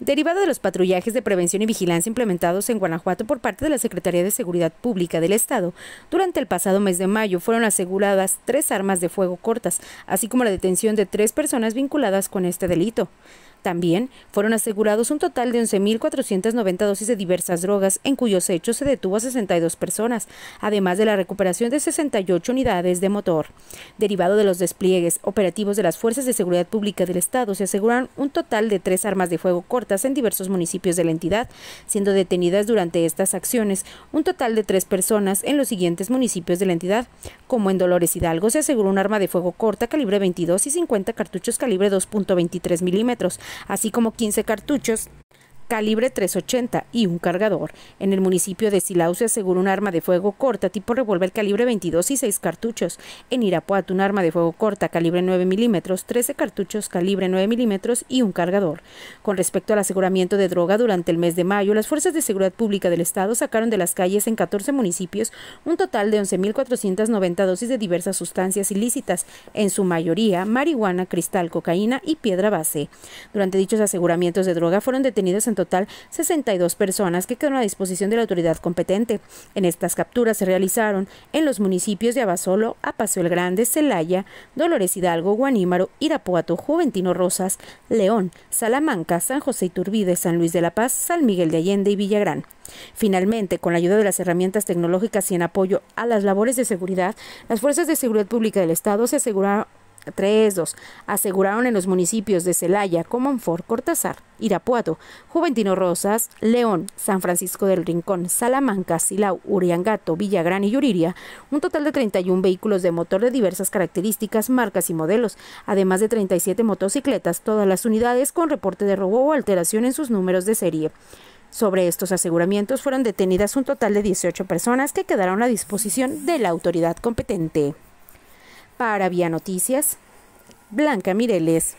Derivado de los patrullajes de prevención y vigilancia implementados en Guanajuato por parte de la Secretaría de Seguridad Pública del Estado. Durante el pasado mes de mayo fueron aseguradas tres armas de fuego cortas, así como la detención de tres personas vinculadas con este delito. También fueron asegurados un total de 11.490 dosis de diversas drogas, en cuyos hechos se detuvo a 62 personas, además de la recuperación de 68 unidades de motor. Derivado de los despliegues operativos de las Fuerzas de Seguridad Pública del Estado, se aseguraron un total de tres armas de fuego cortas en diversos municipios de la entidad, siendo detenidas durante estas acciones un total de tres personas en los siguientes municipios de la entidad, como en Dolores Hidalgo se aseguró un arma de fuego corta calibre 22 y 50 cartuchos calibre 2.23 milímetros, así como 15 cartuchos calibre 380 y un cargador. En el municipio de Silao se aseguró un arma de fuego corta tipo revólver calibre 22 y 6 cartuchos. En Irapuato un arma de fuego corta calibre 9 milímetros, 13 cartuchos calibre 9 milímetros y un cargador. Con respecto al aseguramiento de droga durante el mes de mayo, las fuerzas de seguridad pública del estado sacaron de las calles en 14 municipios un total de 11.490 dosis de diversas sustancias ilícitas, en su mayoría marihuana, cristal, cocaína y piedra base. Durante dichos aseguramientos de droga fueron detenidos en total 62 personas que quedaron a disposición de la autoridad competente. En estas capturas se realizaron en los municipios de Abasolo, Apacio el Grande, Celaya, Dolores Hidalgo, Guanímaro, Irapuato, Juventino Rosas, León, Salamanca, San José Iturbide, San Luis de la Paz, San Miguel de Allende y Villagrán. Finalmente, con la ayuda de las herramientas tecnológicas y en apoyo a las labores de seguridad, las fuerzas de seguridad pública del Estado se aseguraron 3-2 aseguraron en los municipios de Celaya, Comonfort, Cortázar, Irapuato, Juventino Rosas, León, San Francisco del Rincón, Salamanca, Silao, Uriangato, Villagrán y Yuriria un total de 31 vehículos de motor de diversas características, marcas y modelos, además de 37 motocicletas, todas las unidades con reporte de robo o alteración en sus números de serie. Sobre estos aseguramientos fueron detenidas un total de 18 personas que quedaron a disposición de la autoridad competente. Para Vía Noticias, Blanca Mireles.